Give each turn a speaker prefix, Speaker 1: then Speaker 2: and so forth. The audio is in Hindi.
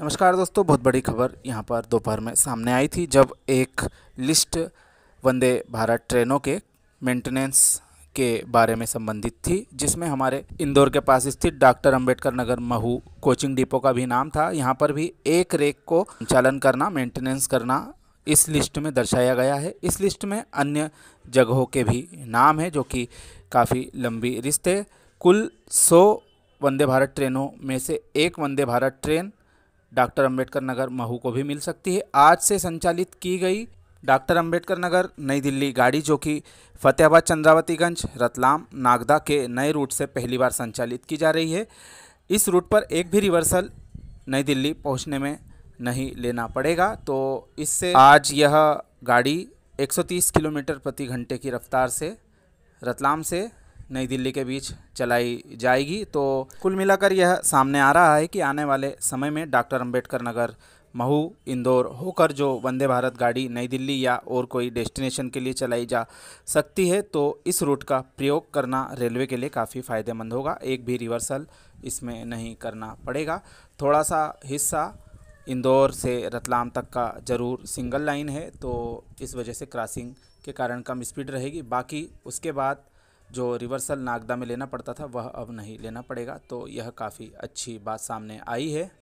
Speaker 1: नमस्कार दोस्तों बहुत बड़ी खबर यहाँ पर दोपहर में सामने आई थी जब एक लिस्ट वंदे भारत ट्रेनों के मेंटेनेंस के बारे में संबंधित थी जिसमें हमारे इंदौर के पास स्थित doctor Ambedkar Nagar Mhow coaching depot का भी नाम था यहाँ पर भी एक रेक को संचालन करना मेंटेनेंस करना इस लिस्ट में दर्शाया गया है इस लिस्ट में अन्य जगहों के भी नाम हैं जो कि काफ़ी लंबी रिश्ते कुल सौ वंदे भारत ट्रेनों में से एक वंदे भारत ट्रेन डॉक्टर अम्बेडकर नगर महू को भी मिल सकती है आज से संचालित की गई डॉक्टर अम्बेडकर नगर नई दिल्ली गाड़ी जो कि फतेहाबाद चंद्रावतीगंज रतलाम नागदा के नए रूट से पहली बार संचालित की जा रही है इस रूट पर एक भी रिवर्सल नई दिल्ली पहुंचने में नहीं लेना पड़ेगा
Speaker 2: तो इससे आज
Speaker 1: यह गाड़ी 130 किलोमीटर प्रति घंटे की रफ्तार से रतलाम से नई दिल्ली के बीच चलाई जाएगी तो कुल मिलाकर यह सामने आ रहा है कि आने वाले समय में डॉक्टर अम्बेडकर नगर महू इंदौर होकर जो वंदे भारत गाड़ी नई दिल्ली या और कोई डेस्टिनेशन के लिए चलाई जा सकती है तो इस रूट का प्रयोग करना रेलवे के लिए काफ़ी फ़ायदेमंद होगा एक भी रिवर्सल इसमें नहीं करना पड़ेगा थोड़ा सा हिस्सा इंदौर से रतलाम तक का ज़रूर सिंगल लाइन है तो इस वजह से क्रॉसिंग के कारण कम स्पीड रहेगी बाकी उसके बाद जो रिवर्सल नागदा में लेना पड़ता था वह अब नहीं लेना पड़ेगा तो यह काफ़ी अच्छी बात सामने आई है